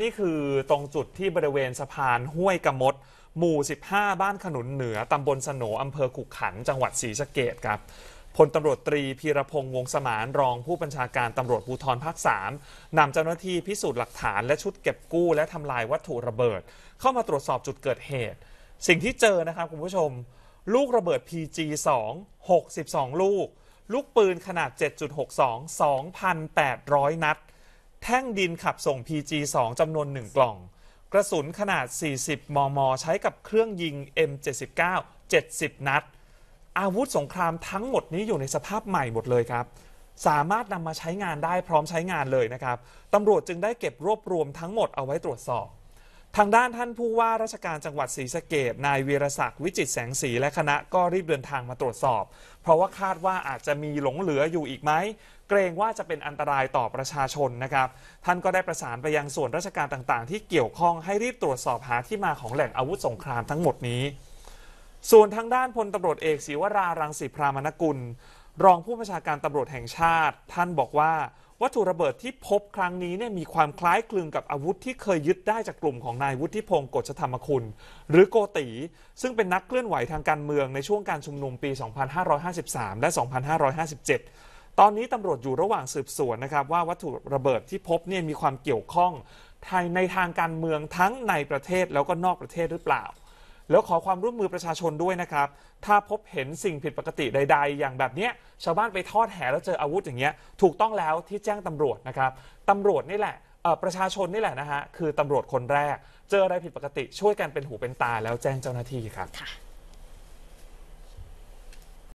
นี่คือตรงจุดที่บริเวณสะพานห้วยกระมด หมู่ 15 บ้านขนุนเหนือ ตำบลสโนอำเภอขุขัน จังหวัดศรีสะเกดครับ พลตำรวจตรีพีรพงษ์วงสมานรองผู้บัญชาการตำรวจภูธรภาค 3 นำเจ้าหน้าที่พิสูจน์หลักฐานและชุดเก็บกู้ และทำลายวัตถุระเบิด เข้ามาตรวจสอบจุดเกิดเหตุ สิ่งที่เจอ นะครับ คุณผู้ชม ลูกระเบิด PG2 62ลูก ลูกปืนขนาด 7.62 2,800 นัดแท่งดินขับส่ง PG2 จำนวน1กล่อง กระสุนขนาด 40 มม ใช้กับเครื่องยิง M79 70 นัด อาวุธสงครามทั้งหมดนี้อยู่ในสภาพใหม่หมดเลยครับ สามารถนำมาใช้งานได้พร้อมใช้งานเลยนะครับตำรวจจึงได้เก็บรวบรวมทั้งหมดเอาไว้ตรวจสอบทางด้านท่านผู้ว่าราชการจังหวัดศรีสะเกดนายวีรศักดิ์วิจิตแสงสีและคณะก็รีบเดินทางมาตรวจสอบ เพราะว่าคาดว่าอาจจะมีหลงเหลืออยู่อีกไหม เกรงว่าจะเป็นอันตรายต่อประชาชนนะครับท่านก็ได้ประสานไปยังส่วนราชการต่างๆ ที่เกี่ยวข้องให้รีบตรวจสอบหาที่มาของแหล่งอาวุธสงครามทั้งหมดนี้ ส่วนทางด้านพลตารวจเอกศิวรารังสิพรามนกุล รองผู้บัญชาการตำรวจแห่งชาติ ท่านบอกว่าวัตถุระเบิดที่พบครั้งนี้เนี่ยมีความคล้ายคลึงกับอาวุธที่เคยยึดได้จากกลุ่มของนายวุฒิพงศ์กฎชธรรมคุณ หรือโกตีซึ่งเป็นนักเคลื่อนไหวทางการเมืองในช่วงการชุมนุมปี 2553 และ 2557 ตอนนี้ตำรวจอยู่ระหว่างสืบสวนนะครับว่าวัตถุระเบิดที่พบเนี่ยมีความเกี่ยวข้องในทางการเมืองทั้งในประเทศแล้วก็นอกประเทศหรือเปล่าแล้วขอความร่วมมือประชาชนด้วยนะครับ ถ้าพบเห็นสิ่งผิดปกติใด ๆ อย่างแบบนี้ ชาวบ้านไปทอดแหแล้วเจออาวุธอย่างเงี้ยถูกต้องแล้วที่แจ้งตำรวจนะครับตำรวจนี่แหละประชาชนนี่แหละนะฮะคือตำรวจคนแรก เจออะไรผิดปกติ ช่วยกันเป็นหูเป็นตาแล้วแจ้งเจ้าหน้าที่ครับ